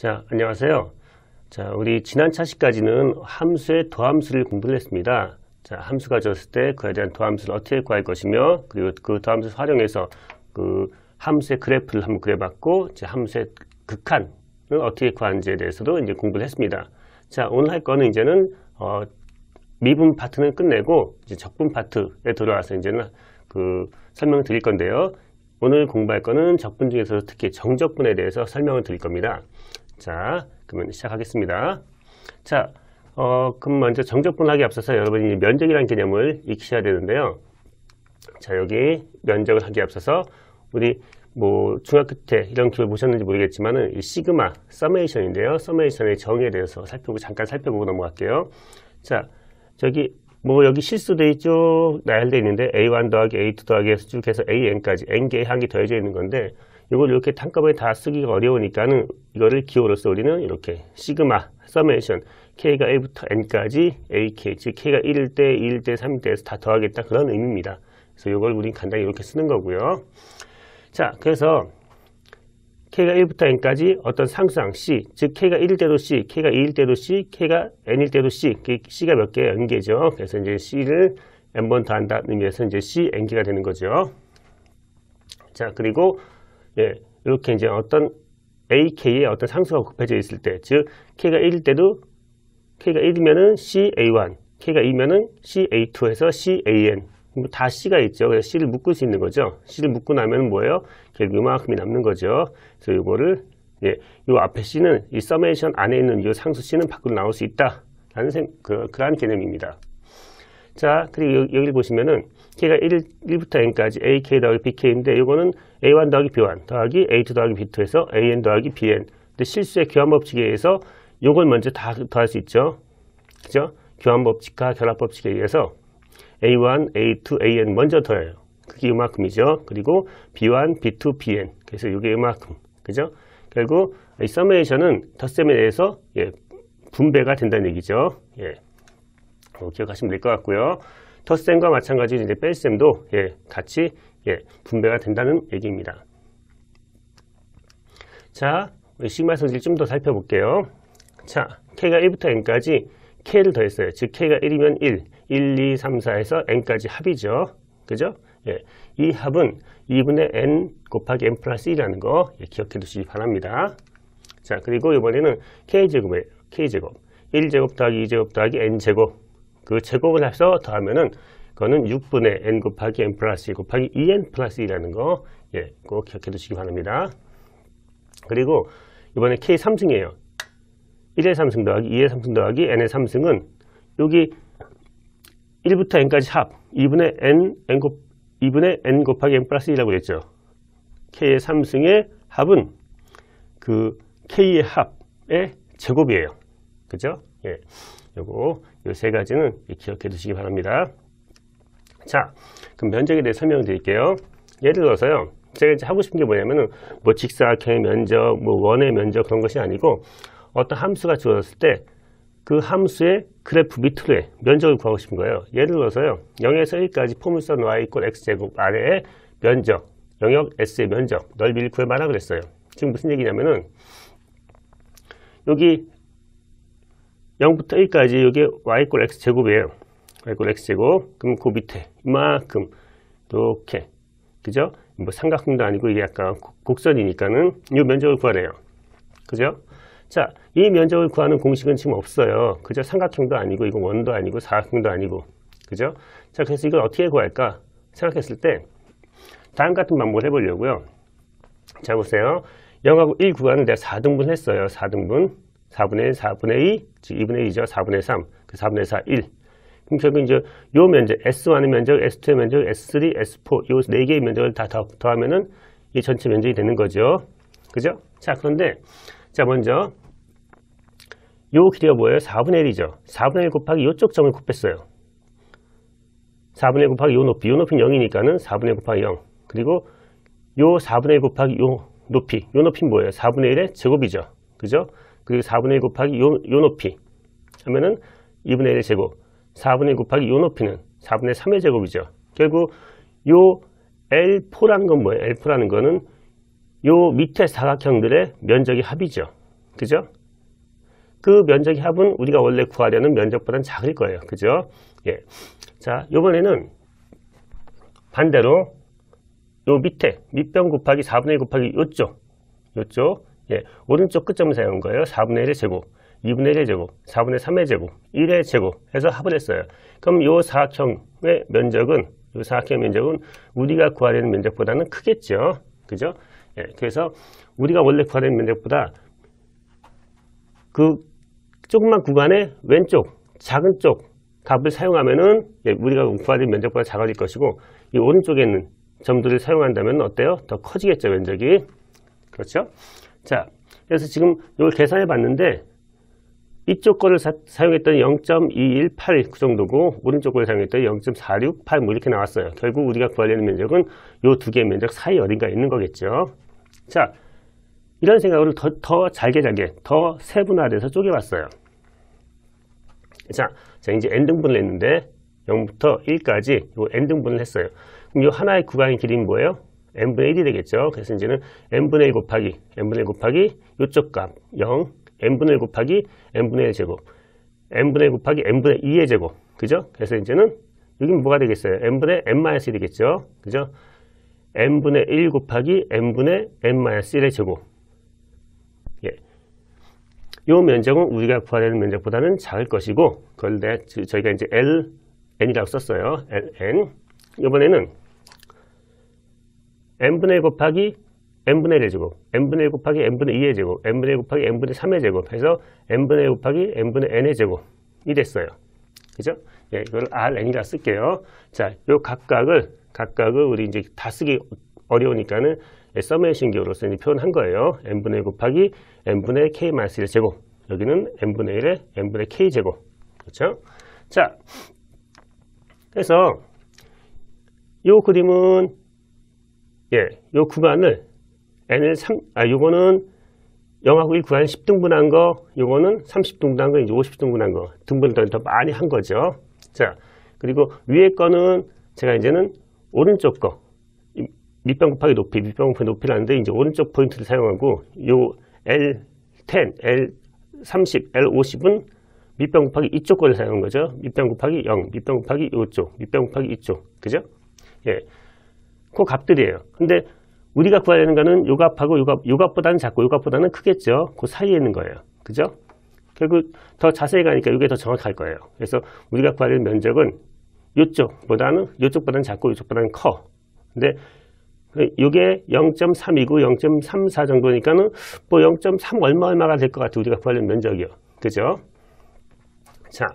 자, 안녕하세요. 자, 우리 지난 차시까지는 함수의 도함수를 공부를 했습니다. 자, 함수가 졌을 때 그에 대한 도함수를 어떻게 구할 것이며 그리고 그도함수 활용해서 그 함수의 그래프를 한번 그려봤고 이제 함수의 극한을 어떻게 구하는지에 대해서도 이제 공부를 했습니다. 자, 오늘 할 거는 이제는 어, 미분 파트는 끝내고 이제 적분 파트에 들어와서 이제는 그 설명을 드릴 건데요. 오늘 공부할 거는 적분 중에서 특히 정적분에 대해서 설명을 드릴 겁니다. 자, 그러면 시작하겠습니다. 자, 어, 그럼 먼저 정적 분할에 앞서서 여러분이 면적이라는 개념을 익히셔야 되는데요. 자, 여기 면적을 하기 앞서서 우리 뭐 중학교 때 이런 기회 보셨는지 모르겠지만 은 시그마, 서메이션인데요. 서메이션의 정의에 대해서 살펴보고 잠깐 살펴보고 넘어갈게요. 자, 저기 뭐 여기 실수돼 있죠 나열되어 있는데 a1 더하기 a2 더하기 해서 쭉 해서 an까지 n 개의 항이 더해져 있는 건데 이걸 이렇게 단가번에다 쓰기가 어려우니까는 이거를 기호로서 우리는 이렇게 시그마, 서메이션, K가 1부터 N까지 AK, 즉 K가 1일 때, 2일 때, 3일 때에서 다 더하겠다 그런 의미입니다. 그래서 이걸 우린 간단히 이렇게 쓰는 거고요. 자, 그래서 K가 1부터 N까지 어떤 상상 C, 즉 K가 1일 때도 C, K가 2일 때도 C, K가 N일 때도 C, C가 몇 개의 연계죠. 그래서 이제 C를 N번 더한다는 의미에서 이제 C, N개가 되는 거죠. 자, 그리고 예, 이렇게 이제 어떤 AK의 어떤 상수가 곱해져 있을 때, 즉 K가 1일 때도 K가 1이면은 CA1, K가 2면은 CA2에서 CAN 뭐 다 C가 있죠. 그래서 C를 묶을 수 있는 거죠. C를 묶고 나면 뭐예요? 결국 만큼이 남는 거죠. 그래서 이거를 예, 이 앞에 C는 이 서메이션 안에 있는 이 상수 C는 밖으로 나올 수 있다라는 생, 그, 그러한 개념입니다. 자, 그리고 여기, 여기 보시면은 K가 1, 1부터 N까지 AK 더하기 BK인데 이거는 A1 더하기 B1 더하기 A2 더하기 B2 에서 AN 더하기 BN 근데 실수의 교환법칙에 의해서 이걸 먼저 다 더할 수 있죠. 그죠? 교환법칙과 결합법칙에 의해서 A1, A2, AN 먼저 더해요. 그게 이만큼이죠. 그리고 B1, B2, BN 그래서 이게 이만큼 그죠? 결국 이 서메이션은 덧셈에 대해서 예, 분배가 된다는 얘기죠. 예. 어, 기억하시면 될 것 같고요. 덧셈과 마찬가지로 이제 뺄셈도 예, 같이 예, 분배가 된다는 얘기입니다. 자, 시그마 성질 좀더 살펴볼게요. 자, k가 1부터 n까지 k를 더했어요. 즉 k가 1이면 1, 1, 2, 3, 4에서 n까지 합이죠. 그죠? 예, 이 합은 2분의 n 곱하기 n 플러스 1이라는 거 예, 기억해 두시기 바랍니다. 자, 그리고 이번에는 k제곱에 k제곱. 1제곱 더하기 2제곱 더하기 n제곱 그 제곱을 해서 더하면은 그거는 6분의 n 곱하기 n 플러스 2 곱하기 2n 플러스 2라는 거, 예, 꼭 기억해 두시기 바랍니다. 그리고 이번에 k 3승이에요. 1의 3승 더하기 2의 3승 더하기 n의 3승은 여기 1부터 n까지 합 2분의 n, n 곱, 2분의 n 곱하기 n 플러스 2라고 했죠. k의 3승의 합은 그 k의 합의 제곱이에요. 그죠? 예. 요거 요세 가지는 기억해 두시기 바랍니다. 자, 그럼 면적에 대해 설명드릴게요. 을 예를 들어서요. 제가 이제 하고 싶은 게 뭐냐면은 뭐 직사각형의 면적, 뭐 원의 면적 그런 것이 아니고 어떤 함수가 주어졌을 때 그 함수의 그래프 밑으로의 면적을 구하고 싶은 거예요. 예를 들어서요. 0에서 1까지 포물선 y 이꼴 x제곱 아래의 면적, 영역 s의 면적, 넓이를 구해봐라 그랬어요. 지금 무슨 얘기냐면은 여기 0부터 1까지 이게 y꼴 x제곱이에요. y꼴 x제곱. 그럼 그 밑에 이만큼 이렇게 그죠? 뭐 삼각형도 아니고 이게 약간 곡선이니까는 이 면적을 구하래요. 그죠? 자, 이 면적을 구하는 공식은 지금 없어요. 그죠? 삼각형도 아니고 이거 원도 아니고 사각형도 아니고. 그죠? 자, 그래서 이걸 어떻게 구할까 생각했을 때 다음 같은 방법을 해보려고요. 자, 보세요. 0하고 1 구하는 내가 4등분 했어요. 4등분. 4분의 4분의 2, 즉 2분의 2죠. 4분의 3, 그 4분의 4, 1. 그럼 결국 이제 요 면적, S1의 면적, S2의 면적, S3, S4, 요 네 개의 면적을 다 더, 더하면은 이 전체 면적이 되는 거죠. 그죠? 자, 그런데, 자, 먼저, 요 길이가 뭐예요? 4분의 1이죠. 4분의 1 곱하기 요쪽 점을 곱했어요. 4분의 1 곱하기 요 높이, 요 높이는 0이니까는 4분의 1 곱하기 0. 그리고 요 4분의 1 곱하기 요 높이, 요 높이는 뭐예요? 4분의 1의 제곱이죠. 그죠? 그 4분의 1 곱하기 요, 요 높이 하면은 2분의 1의 제곱 4분의 1 곱하기 요 높이는 4분의 3의 제곱이죠. 결국 요 L4라는 건 뭐예요? L4라는 거는 요 밑에 사각형들의 면적이 합이죠. 그죠? 그 면적의 합은 우리가 원래 구하려는 면적보다는 작을 거예요. 그죠? 예. 자, 이번에는 반대로 요 밑에 밑변 곱하기 4분의 1 곱하기 요쪽 요쪽 예, 오른쪽 끝점을 사용한 거예요. 4분의 1의 제곱, 2분의 1의 제곱, 4분의 3의 제곱, 1의 제곱 해서 합을 했어요. 그럼 이 사각형의 면적은 요 사각형 면적은 우리가 구하려는 면적보다는 크겠죠. 그죠? 예, 그래서 우리가 원래 구하려는 면적보다 그 조금만 구간의 왼쪽, 작은 쪽 값을 사용하면은 예, 우리가 구하려는 면적보다 작아질 것이고 이 오른쪽에 있는 점들을 사용한다면 어때요? 더 커지겠죠, 면적이. 그렇죠? 자, 그래서 지금 이걸 계산해 봤는데 이쪽 거를 사, 용했던 0.218 그 정도고 오른쪽 거를 사용했던 0.468 뭐 이렇게 나왔어요. 결국 우리가 구하려는 면적은 이 두 개의 면적 사이 어딘가 있는 거겠죠. 자, 이런 생각으로 더, 더 잘게 잘게 더 세분화돼서 쪼개봤어요. 자, 자 이제 n 등분을 했는데 0부터 1까지 이 n 등분을 했어요. 그럼 이 하나의 구간의 길이는 뭐예요? n분의 1이 되겠죠. 그래서 이제는 n분의 1 곱하기 n분의 1 곱하기 이쪽값 0, n분의 1 곱하기 n분의 1 제곱, n분의 1 곱하기 n분의 2의 제곱, 그죠? 그래서 이제는 여기 뭐가 되겠어요? n분의 n-1이 되겠죠. 그죠? n분의 1 곱하기 n분의 n-1의 제곱. 예. 요 면적은 우리가 구하려는 면적보다는 작을 것이고 그걸 내, 저희가 이제 l, n이라고 썼어요. l, n. 이번에는 n분의 1 곱하기 n분의 1의 제곱, n분의 1 곱하기 n분의 2의 제곱, n분의 1 곱하기 n분의 3의 제곱 해서 n분의 1 곱하기 n분의 n의 제곱이 됐어요. 그죠? 예, 이걸 rn이라 쓸게요. 자, 요 각각을, 각각을 우리 이제 다 쓰기 어려우니까는 예, 서메이션 기호로서 표현한 거예요. n분의 1 곱하기 n분의 k-1의 제곱. 여기는 n분의 1의 n분의 k제곱. 그렇죠? 자, 그래서 요 그림은 예, 요 구간을 N을 3, 아, 요거는 0하고 1 구간 10등분한 거, 요거는 30등분한 거, 이제 50등분한 거, 등분을 더, 더 많이 한 거죠. 자, 그리고 위에 거는 제가 이제는 오른쪽 거, 밑변 곱하기 높이, 밑변 곱하기 높이라는데 이제 오른쪽 포인트를 사용하고 요 L10, L30, L50은 밑변 곱하기 이쪽 거를 사용한 거죠. 밑변 곱하기 0, 밑변 곱하기 이쪽 밑변 곱하기 이쪽. 그죠? 예. 그 값들이에요. 근데 우리가 구하려는 거는 요 값하고 요 값, 요 값보다는 작고 요 값보다는 크겠죠. 그 사이에 있는 거예요. 그죠? 결국 더 자세히 가니까 이게 더 정확할 거예요. 그래서 우리가 구하려는 면적은 요쪽보다는 요쪽보다는 작고 요쪽보다는 커. 근데 이게 0.3이고 0.34 정도니까는 뭐 0.3 얼마 얼마가 될 것같아 우리가 구하려는 면적이요. 그죠? 자,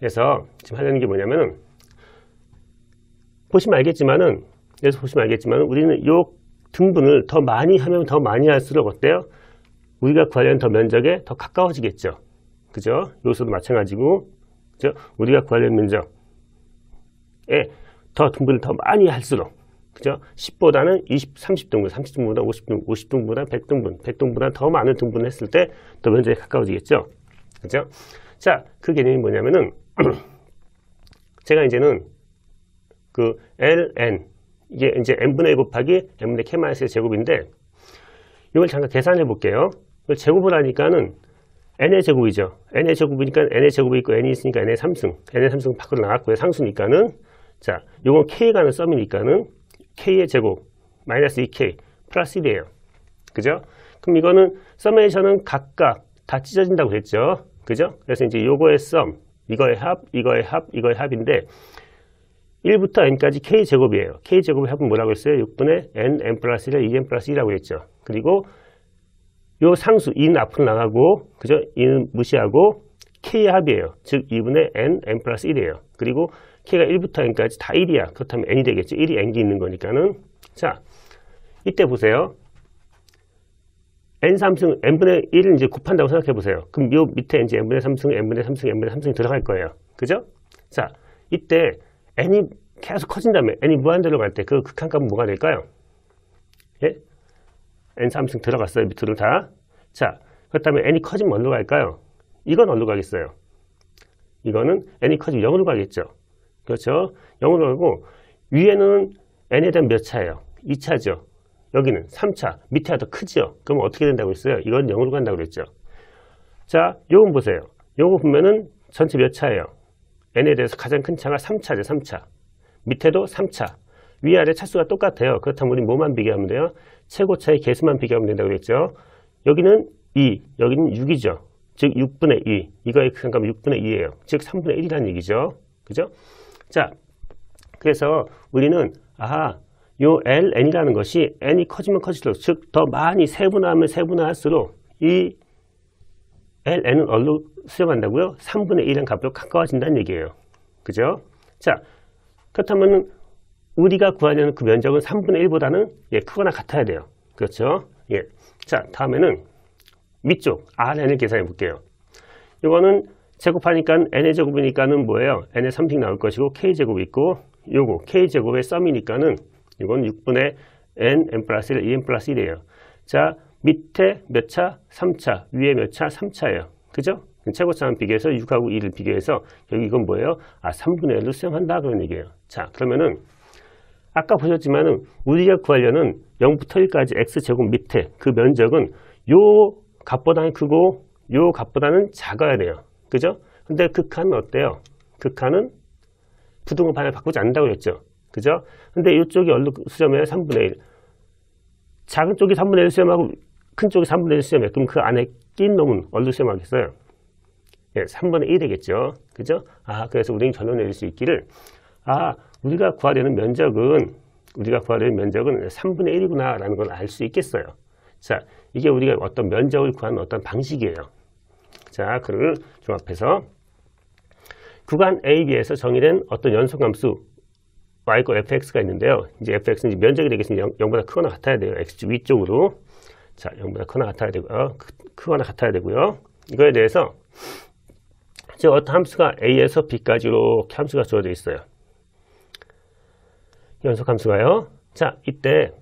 그래서 지금 하려는 게 뭐냐면은 보시면 알겠지만은 그래서 보시면 알겠지만 우리는 이 등분을 더 많이 하면 더 많이 할수록 어때요? 우리가 구하려는 더 면적에 더 가까워지겠죠. 그죠? 요소도 마찬가지고 그죠? 우리가 구하려는 면적에 더 등분을 더 많이 할수록 그죠? 10보다는 20, 30등분, 30등분보다 50등분, 50등분보다 100등분, 100등분보다 더 많은 등분을 했을 때 더 면적에 가까워지겠죠. 그죠? 자, 그 개념이 뭐냐면은 제가 이제는 그 LN 이게 이제 n분의 1 곱하기 n분의 k-의 제곱인데 이걸 잠깐 계산해 볼게요. 제곱을 하니까는 n의 제곱이죠. n의 제곱이니까 n의 제곱이 있고 n이 있으니까 n의 3승. n의 3승 밖으로 나갔고요. 상수니까는 자, 이건 k가 하는 썸이니까는 k의 제곱 마이너스 2k 플러스 1이에요. 그죠? 그럼 이거는 썸메이션은 각각 다 찢어진다고 했죠. 그죠? 그래서 이제 요거의 썸, 이거의 합, 이거의 합, 이거의 합인데 1부터 n까지 k제곱이에요. k제곱을 해보면 뭐라고 했어요? 6분의 n, n 플러스 1 2n 플러스 1이라고 했죠. 그리고 요 상수 2는 앞으로 나가고 그죠? 2는 무시하고 k의 합이에요. 즉 2분의 n, n 플러스 1이에요. 그리고 k가 1부터 n까지 다 1이야. 그렇다면 n이 되겠죠. 1이 n 기 있는 거니까는 자 이때 보세요. n3승 n분의 1을 이제 곱한다고 생각해 보세요. 그럼 요 밑에 이제 n분의 3승, n분의 3승, n분의 3승이 들어갈 거예요. 그죠? 자 이때 n이 계속 커진 다면 n이 무한대로 갈 때 그 극한값은 뭐가 될까요? 예? n3승 들어갔어요. 밑으로 다. 자, 그렇다면 n이 커지면 어디로 갈까요? 이건 어디로 가겠어요? 이거는 n이 커지면 0으로 가겠죠. 그렇죠? 0으로 가고 위에는 n에 대한 몇 차예요? 2차죠. 여기는 3차, 밑에가 더 크죠. 그럼 어떻게 된다고 했어요? 이건 0으로 간다고 그랬죠. 자, 요건 보세요. 요거 보면은 전체 몇 차예요? n에 대해서 가장 큰 차가 3차죠. 3차. 밑에도 3차. 위아래 차수가 똑같아요. 그렇다면 우리 뭐만 비교하면 돼요? 최고차의 개수만 비교하면 된다고 그랬죠. 여기는 2, 여기는 6이죠. 즉 6분의 2. 이거의 극한은 6분의 2예요. 즉 3분의 1이라는 얘기죠. 그죠? 자, 그래서 우리는 아하, 요 L, N이라는 것이 N이 커지면 커질수록 즉 더 많이 세분화하면 세분화할수록 이 L, N은 얼룩 수렴한다고요? 3분의 1은 값으로 가까워진다는 얘기예요. 그죠? 자, 그렇다면 우리가 구하려는 그 면적은 3분의 1보다는 예, 크거나 같아야 돼요. 그렇죠? 예. 자, 다음에는 위쪽 Rn을 계산해 볼게요. 이거는 제곱하니까 n의 제곱이니까는 뭐예요? n의 3픽 나올 것이고 k제곱 이 있고 요거 k제곱의 썸이니까는 이건 6분의 n, n 플러스 1, 2n e 플러스 1이에요. 자, 밑에 몇 차? 3차. 위에 몇 차? 3차예요. 그죠? 최고차랑 비교해서 6하고 2를 비교해서 여기 이건 뭐예요? 아, 3분의 1로 수렴한다 그런 얘기예요. 자, 그러면은 아까 보셨지만 은 우리가 구하려는 0부터 1까지 x제곱 밑에 그 면적은 요 값보다는 크고 요 값보다는 작아야 돼요. 그죠? 근데 극한은 그 어때요? 극한은 그 부등호 반을 바꾸지 않는다고 했죠. 그죠? 근데 이쪽이 수렴해요? 3분의 1. 작은 쪽이 3분의 1 수렴하고 큰 쪽이 3분의 1 수렴해. 요 그럼 그 안에 낀 놈은 얼른 수렴하겠어요? 예, 3분의1 되겠죠. 그죠? 아, 그래서 우리는 결론 내릴 수 있기를, 아, 우리가 구하려는 면적은, 우리가 구하려는 면적은 3분의 1이구나, 라는 걸 알 수 있겠어요. 자, 이게 우리가 어떤 면적을 구하는 어떤 방식이에요. 자, 그를 종합해서, 구간 AB에서 정의된 어떤 연속함수, y과 fx가 있는데요. 이제 fx는 이제 면적이 되겠으니 0, 보다 크거나 같아야 돼요. x 위쪽으로. 자, 0보다 크거나 같아야 되고요. 어, 크거나 같아야 되고요. 이거에 대해서 지금 어떤 함수가 A에서 b 까지 이렇게 함수가 주어져 있어요. 연속 함수가요. 자, 이때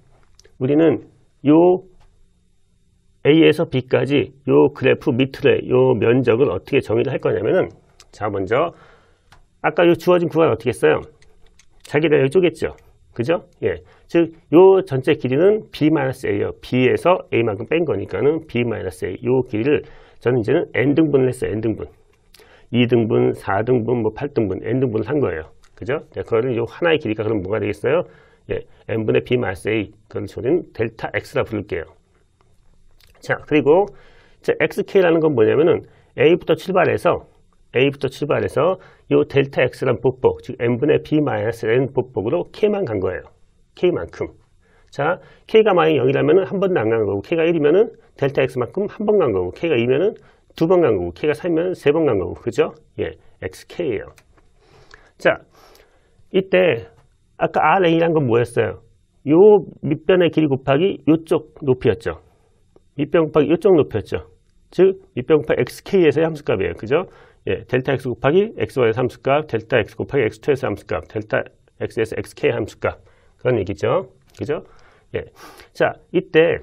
우리는 요 A에서 B까지 요 그래프 밑으로의 요 면적을 어떻게 정의를 할 거냐면은 자, 먼저 아까 요 주어진 구간 어떻게 했어요? 자기가 이쪼겠죠 그죠? 예. 즉, 요 전체 길이는 B-A예요. B에서 A만큼 뺀 거니까는 B-A. 요 길이를 저는 이제는 N등분을 했어요. N등분. 2등분, 4등분, 뭐 8등분, n등분을 한 거예요. 그죠? 네, 그거를 요 하나의 길이가 그럼 뭐가 되겠어요? 예, n분의 b 마이너스 a 그걸 저는 델타 x라 부를게요. 자, 그리고 자, xk라는 건 뭐냐면은 a부터 출발해서 a부터 출발해서 요 델타 x란 보폭, 즉 n분의 b 마이너스 n 보폭으로 k만 간 거예요. k만큼. 자, k가 만약 0이라면 한 번도 안 간 거고, k가 1이면은 델타 x만큼 한 번 간 거고, k가 2면은 두번간 거고 K가 3이면 세번간 거고 그죠? 예, XK예요. 자, 이때 아까 RA란 건 뭐였어요? 요 밑변의 길이 곱하기 요쪽 높이였죠. 밑변 곱하기 요쪽 높이였죠. 즉 밑변 곱하기 XK에서의 함수값이에요. 그죠? 예, 델타 X 곱하기 XY의 함수값, 델타 X 곱하기 X2에서 함수값, 델타 X에서 XK 함수값 그런 얘기죠. 그죠? 예. 자, 이때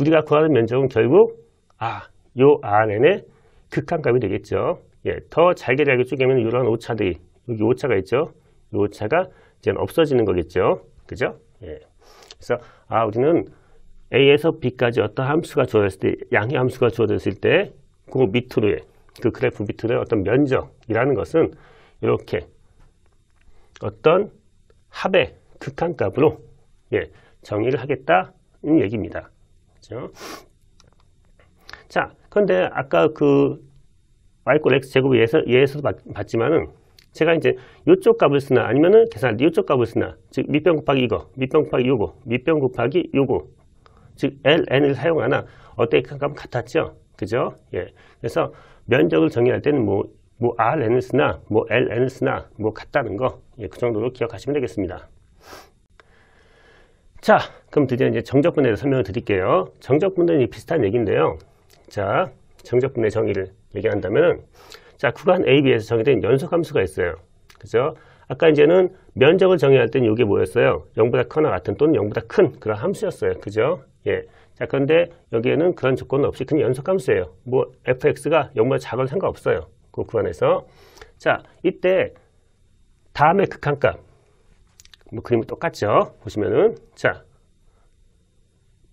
우리가 구하는 면적은 결국 아, 요 안에는 극한값이 되겠죠. 예, 더 잘게 잘게 쪼개면 이런 오차들이 여기 오차가 있죠. 이 오차가 이제 없어지는 거겠죠. 그죠? 예. 그래서 아 우리는 A에서 B까지 어떤 함수가 주어졌을 때 양의 함수가 주어졌을 때 그 밑으로의 그 그래프 밑으로의 어떤 면적이라는 것은 이렇게 어떤 합의 극한값으로 예, 정의를 하겠다는 얘기입니다. 그렇죠? 근데 아까 그 y꼴 x 제곱 예에서, 예에서도 봤지만은 제가 이제 이쪽 값을 쓰나 아니면은 계산할 때 이쪽 값을 쓰나 즉 밑변 곱하기 이거, 밑변 곱하기 요거, 밑변 곱하기 요거 즉 ln을 사용하나 어떻게 값은 같았죠? 그죠? 예. 그래서 면적을 정의할 때는 뭐, 뭐 rn을 쓰나 뭐 ln을 쓰나 뭐 같다는 거 예, 그 정도로 기억하시면 되겠습니다. 자, 그럼 드디어 이제 정적분에 대해서 설명을 드릴게요. 정적분들은 비슷한 얘기인데요. 자, 정적분의 정의를 얘기한다면 자, 구간 AB에서 정의된 연속함수가 있어요. 그죠? 아까 이제는 면적을 정의할 때는 이게 뭐였어요? 0보다 커나 같은 또는 0보다 큰 그런 함수였어요. 그죠? 예. 자, 그런데 여기에는 그런 조건 없이 그냥 연속함수예요. 뭐 fx가 0보다 작아 상관없어요. 그 구간에서. 자, 이때 다음에 극한값. 뭐 그림은 똑같죠? 보시면은 자,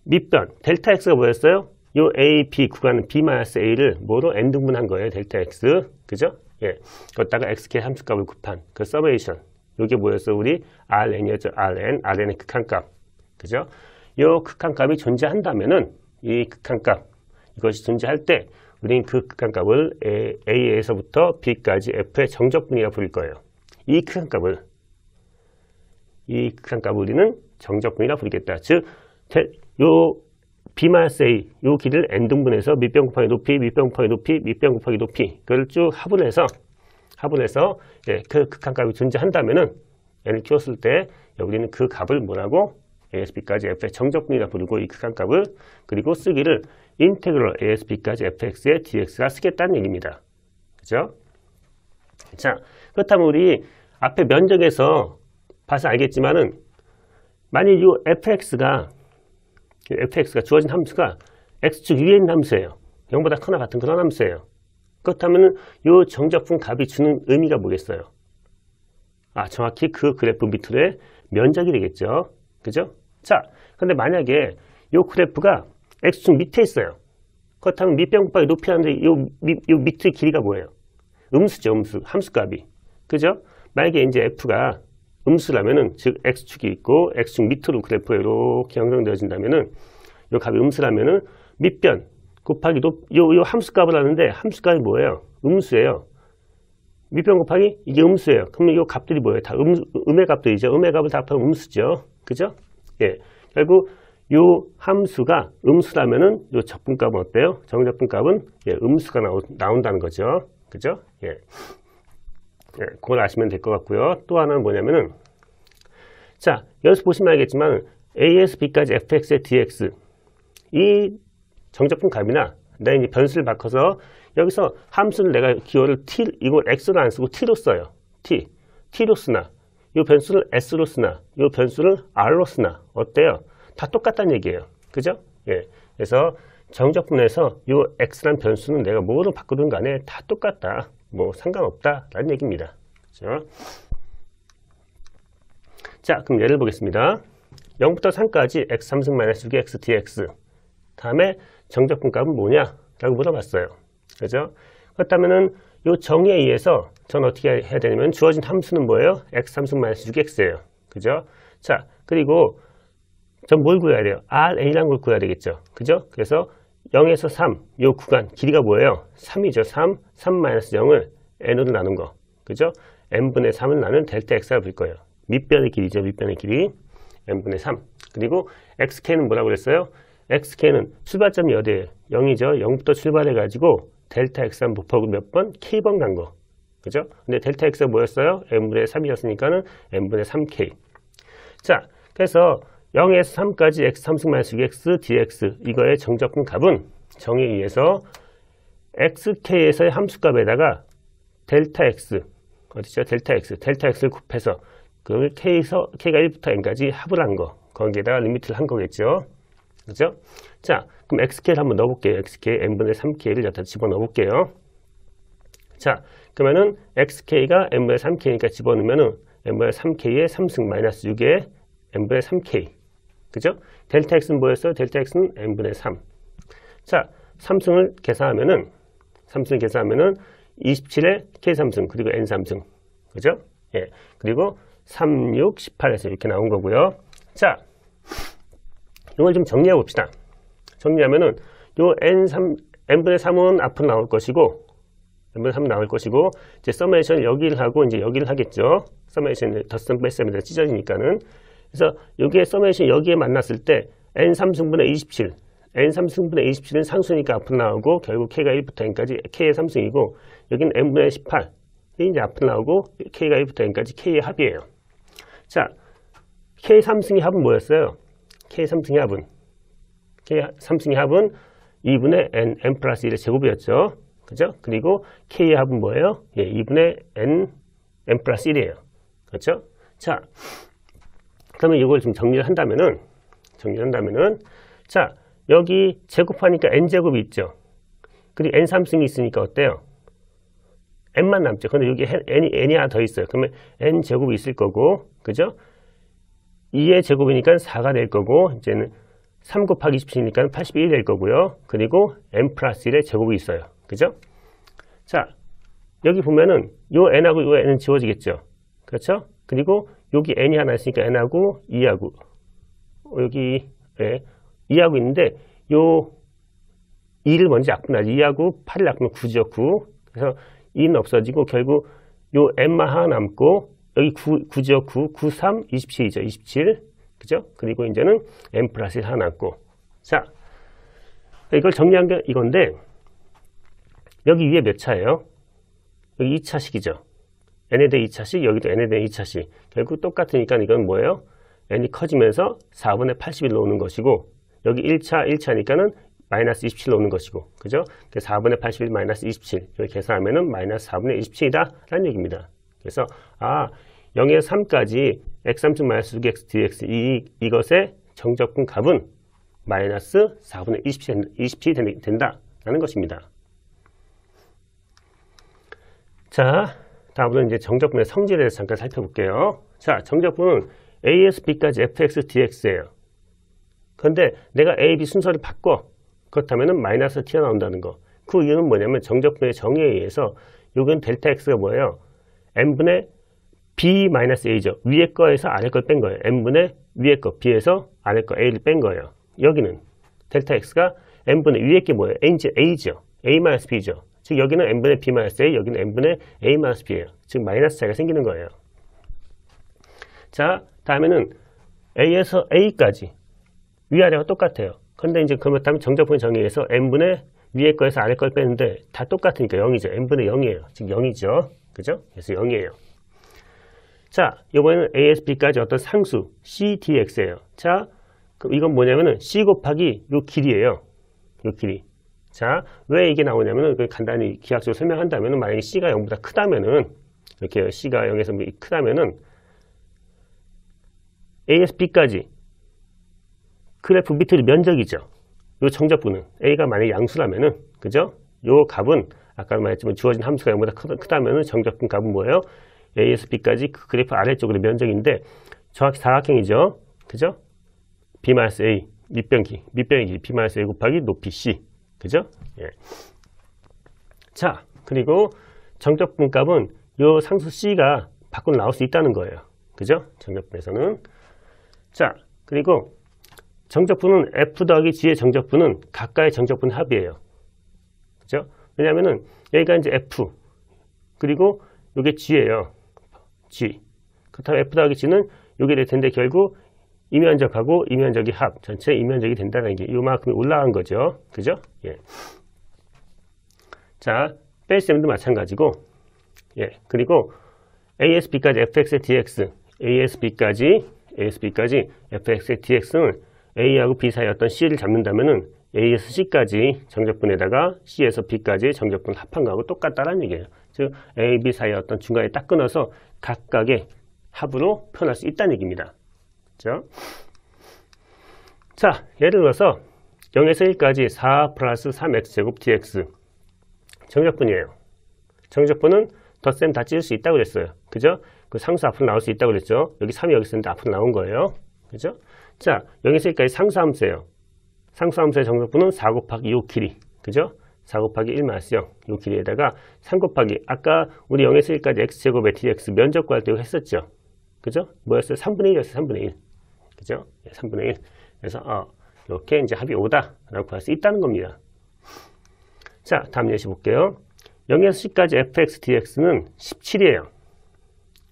밑변 델타 x가 뭐였어요? 요 A, B 구간은 B-A를 뭐로 n등분한 거예요. 델타 X. 그죠? 예. 걷다가 XK 함수값을 곱한 그 서베이션. 요게 뭐였어? 우리 RN이었죠. RN. RN의 극한값. 그죠? 요 극한값이 존재한다면은 이 극한값 이것이 존재할 때 우린 그 극한값을 A에서부터 B까지 F의 정적분이라 부를 거예요. 이 극한값을 이 극한값을 우리는 정적분이라 부르겠다. 즉, 요 비말세이 요 길을 n등분해서 밑변 곱하기 높이, 밑변 곱하기 높이, 밑변 곱하기 높이 그걸 쭉 합분해서 합분해서 예, 그 극한값이 존재한다면은 n을 키웠을 때 우리는 그 값을 뭐라고 ASB까지 F의 정적분이라 부르고 이 극한값을 그리고 쓰기를 인테그럴 ASB까지 FX의 DX가 쓰겠다는 얘기입니다. 그죠? 자, 그렇다면 우리 앞에 면적에서 봐서 알겠지만은 만일 이 FX가 그 fx가 주어진 함수가 x축 위에 있는 함수예요. 0보다 크나 같은 그런 함수예요. 그렇다면 이 정적분 값이 주는 의미가 뭐겠어요? 아, 정확히 그 그래프 밑으로의 면적이 되겠죠. 그죠? 자, 근데 만약에 이 그래프가 x축 밑에 있어요. 그렇다면 밑변 곱하기 높이하는데 요, 요 밑의 길이가 뭐예요? 음수죠, 음수. 함수값이. 그죠? 만약에 이제 f가 음수라면은 즉 x축이 있고 x축 밑으로 그래프가 이렇게 형성되어진다면은 이 값이 음수라면은 밑변 곱하기 높, 요, 요 함수값을 하는데 함수값이 뭐예요? 음수예요. 밑변 곱하기 이게 음수예요. 그러면 요 값들이 뭐예요? 다 음, 음의 값들이죠. 음의 값을 다 합하면 음수죠. 그죠? 예. 결국 요 함수가 음수라면은 요 적분값은 어때요? 정적분값은 예, 음수가 나오, 나온다는 거죠. 그죠? 예. 예, 그걸 아시면 될 것 같고요. 또 하나는 뭐냐면은 자 여기서 보시면 알겠지만 AS B까지 f x 에 DX 이 정적분 값이나 내 이제 변수를 바꿔서 여기서 함수를 내가 기호를 T 이걸 X로 안 쓰고 T로 써요. T T로 쓰나 이 변수를 S로 쓰나 이 변수를 R로 쓰나 어때요? 다 똑같다는 얘기예요. 그죠? 예. 그래서 정적분에서 이 X란 변수는 내가 뭐로 바꾸든 간에 다 똑같다. 뭐 상관없다라는 얘기입니다. 그렇죠? 자, 그럼 예를 보겠습니다. 0부터 3까지 x3승-6의 x dx 다음에 정적분값은 뭐냐? 라고 물어봤어요. 그죠? 그렇다면은 이 정의에 의해서 전 어떻게 해야 되냐면 주어진 함수는 뭐예요? x 3승6 x예요. 그죠? 자, 그리고 전 뭘 구해야 돼요? r a란 걸 구해야 되겠죠. 그죠? 그래서 0에서 3, 이 구간 길이가 뭐예요? 3이죠. 3, 3-0을 n으로 나눈 거. 그죠? n분의 3을 나눈 델타 x가 될 거예요. 밑변의 길이죠. 밑변의 길이. n분의 3. 그리고 xk는 뭐라고 그랬어요? xk는 출발점이 어디예요? 0이죠. 0부터 출발해가지고 델타 x한 곱하고 몇 번? k번 간 거. 그죠? 근데 델타 x가 뭐였어요? n분의 3이었으니까는 n분의 3k. 자, 그래서 0에서 3까지 x 3승 마이너스 6x dx 이거의 정적분 값은 정에 의해서 xk에서의 함수값에다가 델타 x 어디죠? 델타 x 델타 x를 곱해서 그 k에서 k가 1부터 n까지 합을 한 거 거기에다가 리미트를 한 거겠죠. 그죠? 자, 그럼 xk를 한번 넣어볼게요. xk n분의 3k를 여기다 집어넣어볼게요. 자, 그러면은 xk가 n분의 3k니까 집어넣으면은 n분의 3k의 3승 마이너스 6의 n분의 3k 그죠? 델타 x는 뭐였어요? 델타 x는 n분의 3. 자, 3승을 계산하면은 3승을 계산하면은 27의 K3승 그리고 N3승. 그죠? 예. 그리고 3, 6, 18에서 이렇게 나온 거고요. 자, 이걸 좀 정리해 봅시다. 정리하면은 요 N3 n분의 3은 앞으로 나올 것이고 n분의 3은 나올 것이고 이제 서메이션 여기를 하고 이제 여기를 하겠죠. 서메이션 더슨 뺐으면 찢어지니까는 그래서 여기에 서메이션 여기에 만났을 때 n3승분의 27 n3승분의 27은 상수니까 앞으로 나오고 결국 k가 1부터 n까지 k의 3승이고 여기는 n분의 18이 이제 앞으로 나오고 k가 1부터 n까지 k의 합이에요. 자, k 3승의 합은 뭐였어요? k 3승의 합은 k 3승의 합은 2분의 n, n 플러스 1의 제곱이었죠. 그죠? 그리고 k의 합은 뭐예요? 예, 2분의 n, n 플러스 1이에요. 그렇죠? 자, 그러면 이걸 좀 정리를 한다면은 정리를 한다면은 자 여기 제곱하니까 n제곱이 있죠. 그리고 n3승이 있으니까 어때요? n만 남죠. 근데 여기 n이, n이 하나 더 있어요. 그러면 n제곱이 있을 거고 그죠? 2의 제곱이니까 4가 될 거고 이제는 3 곱하기 27이니까 81이 될 거고요. 그리고 n 플러스 1의 제곱이 있어요. 그죠? 자, 여기 보면은 요 n하고 요 n은 지워지겠죠. 그렇죠? 그리고 여기 n이 하나 있으니까 n하고 2하고 어, 여기 네, 예, 2하고 있는데 요 2를 먼저 약분하지 2하고 8을 약분하면 9죠 9 그래서 2는 없어지고 결국 요 n만 하나 남고 여기 9, 9죠 9 9, 3, 27이죠 27 그죠? 그리고 이제는 n 플러스 1 하나 남고 자 이걸 정리한 게 이건데 여기 위에 몇 차예요? 여기 2차식이죠 n에 대 2차식, 여기도 n에 대 2차식. 결국 똑같으니까 이건 뭐예요? n이 커지면서 4분의 81로 오는 것이고 여기 1차, 1차니까는 마이너스 27로 오는 것이고 그죠? 4분의 81 마이너스 27 이렇게 계산하면 은 마이너스 4분의 27이다 라는 얘기입니다. 그래서 아 0에서 3까지 x3쯤 마이너스 6x dx 이, 이것의 정적분 값은 마이너스 4분의 27, 27이 된다라는 것입니다. 자, 다음으로 이제 정적분의 성질에 대해서 잠깐 살펴볼게요. 자, 정적분은 AS, B까지 FX, DX예요. 그런데 내가 A, B 순서를 바꿔. 그렇다면 마이너스 튀어나온다는 거. 그 이유는 뭐냐면 정적분의 정의에 의해서 요건 델타 X가 뭐예요? M분의 B-A죠. 위에 거에서 아래 걸뺀 거예요. M분의 위에 거 B에서 아래 거 A를 뺀 거예요. 여기는 델타 X가 M분의 위에 게 뭐예요? A죠. A-B죠. 즉 여기는 n분의 b 마이너스 a, 여기는 n분의 a 마이너스 b예요. 즉 마이너스 차이가 생기는 거예요. 자, 다음에는 a에서 a까지 위아래가 똑같아요. 그런데 이제 그렇다면 정적분의 정의에서 n분의 위에 거에서 아래 걸 빼는데 다 똑같으니까 0이죠. n분의 0이에요. 즉 0이죠. 그죠? 그래서 0이에요. 자, 이번에는 a에서 b까지 어떤 상수 c, dx예요. 자, 그럼 이건 뭐냐면은 c 곱하기 요 길이에요. 요 길이. 자, 왜 이게 나오냐면은 그 간단히 기하학적으로 설명한다면은 만약에 C가 0보다 크다면은 이렇게 C가 0에서 뭐 크다면은 A에서 B까지 그래프 밑을 면적이죠. 요 정적분은 A가 만약에 양수라면은 그죠? 요 값은 아까 말했지만 주어진 함수가 0보다 크다면은 정적분 값은 뭐예요? A에서 B까지 그 그래프 아래쪽으로 면적인데 정확히 사각형이죠. 그죠? B-A 밑변기, 밑변기 B-A 곱하기 높이 C 그죠? 예. 자, 그리고 정적분 값은 이 상수 C가 밖으로 나올 수 있다는 거예요. 그죠? 정적분에서는. 자, 그리고 정적분은 F 더하기 G의 정적분은 각각의 정적분 합이에요. 그죠? 왜냐면은 여기가 이제 F, 그리고 이게 G예요. G. 그렇다면 F 더하기 G는 이게 될 텐데 결국 이면적하고 이면적이 합, 전체 이면적이 된다는 게 이만큼이 올라간 거죠. 그죠? 예. 자, 뺄셈도 마찬가지고 예, 그리고 ASB까지 FX의 DX, ASB까지 ASB까지 FX의 DX는 A하고 B 사이였던 C를 잡는다면은 a s 서 C까지 정적분에다가 C에서 B까지 정적분 합한 거하고 똑같다는 라 얘기예요. 즉 A, B 사이의 어떤 중간에 딱 끊어서 각각의 합으로 표현할 수 있다는 얘기입니다. 그죠? 자, 예를 들어서 0에서 1까지 4 플러스 3x제곱 dx 정적분이에요. 정적분은 덧셈 다 찢을 수 있다고 그랬어요. 그죠? 그 상수 앞으로 나올 수 있다고 그랬죠? 여기 3이 여기 있었는데 앞으로 나온 거예요. 그죠? 자, 0에서1까지 상수함수예요. 상수함수의 정적분은 4 곱하기 6 길이. 그죠? 4 곱하기 1 마이너스 0, 요 길이에다가 3 곱하기, 아까 우리 0에서 1까지 x제곱의 dx 면적 구할 때 했었죠. 그죠? 뭐였어요? 3분의 1이었어요. 3분의 1. 그죠? 3분의 예, 1. 그래서 아, 이렇게 이제 합이 5다라고 구할 수 있다는 겁니다. 자, 다음 예시 볼게요. 0에서 10까지 fx, dx는 17이에요.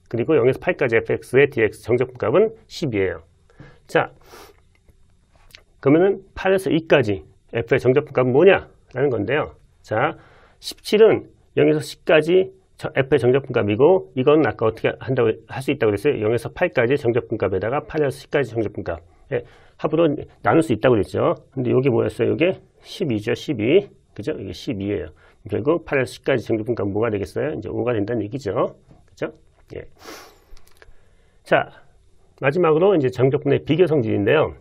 그리고 0에서 8까지 fx의 dx 정적분값은 10이에요. 자, 그러면은 8에서 2까지 f의 정적분값은 뭐냐? 라는 건데요. 자, 17은 0에서 10까지 F의 정적분값이고 이건 아까 어떻게 한다고 할 수 있다고 그랬어요. 0에서 8까지 정적분값에다가 8에서 10까지 정적분값 예, 합으로 나눌 수 있다고 그랬죠. 근데 이게 뭐였어요? 이게 12죠. 12. 그죠? 이게 12예요. 결국 8에서 10까지 정적분값 뭐가 되겠어요? 이제 5가 된다는 얘기죠. 그죠? 예. 자, 마지막으로 이제 정적분의 비교 성질인데요.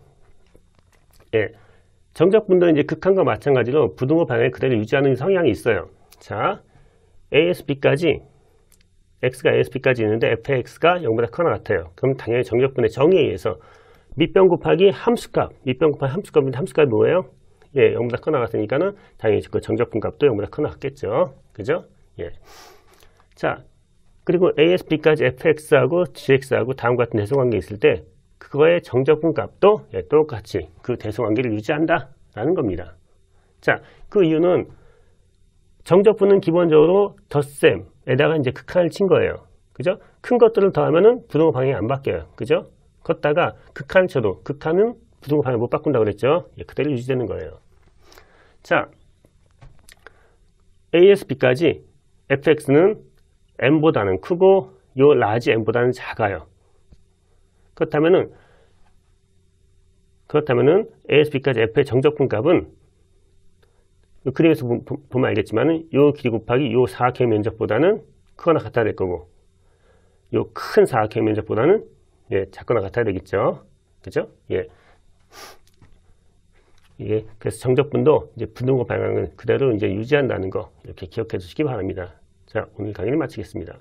예. 정적분도 이제 극한과 마찬가지로 부등호 방향을 그대로 유지하는 성향이 있어요. 자, ASB까지 x가 ASB까지 있는데 fx가 0보다 크거나 같아요. 그럼 당연히 정격분의 정의에 의해서 밑변 곱하기 함수값, 밑변 곱하기 함수값인데 함수값이 뭐예요? 예, 0보다 크거나 같으니까는 당연히 그 정적분 값도 0보다 크거나 같겠죠. 그죠? 예. 자, 그리고 ASB까지 fx하고 gx하고 다음 같은 대소관계 있을 때 그거의 정적분 값도 예, 똑같이 그 대소관계를 유지한다라는 겁니다. 자, 그 이유는 정적분은 기본적으로 덧셈에다가 이제 극한을 그 친 거예요. 그죠? 큰 것들을 더하면은 부동호 방향이 안 바뀌어요. 그죠? 걷다가 극한을 그 쳐도 극한은 그 부동호 방향 을못 바꾼다고 그랬죠? 예, 그대로 유지되는 거예요. 자, AS B까지 fx는 m보다는 크고 요 라지 m보다는 작아요. 그렇다면은 그렇다면은 AS B까지 f의 정적분 값은 그림에서 보, 면알겠지만요 길이 곱하기 이 사각형 면적보다는 크거나 같아야 될 거고 요 큰 사각형 면적보다는 예, 작거나 같아야 되겠죠. 그죠? 예. 예, 그래서 정적분도 이제 분동과 방향을 그대로 이제 유지한다는 거 이렇게 기억해 주시기 바랍니다. 자, 오늘 강의를 마치겠습니다.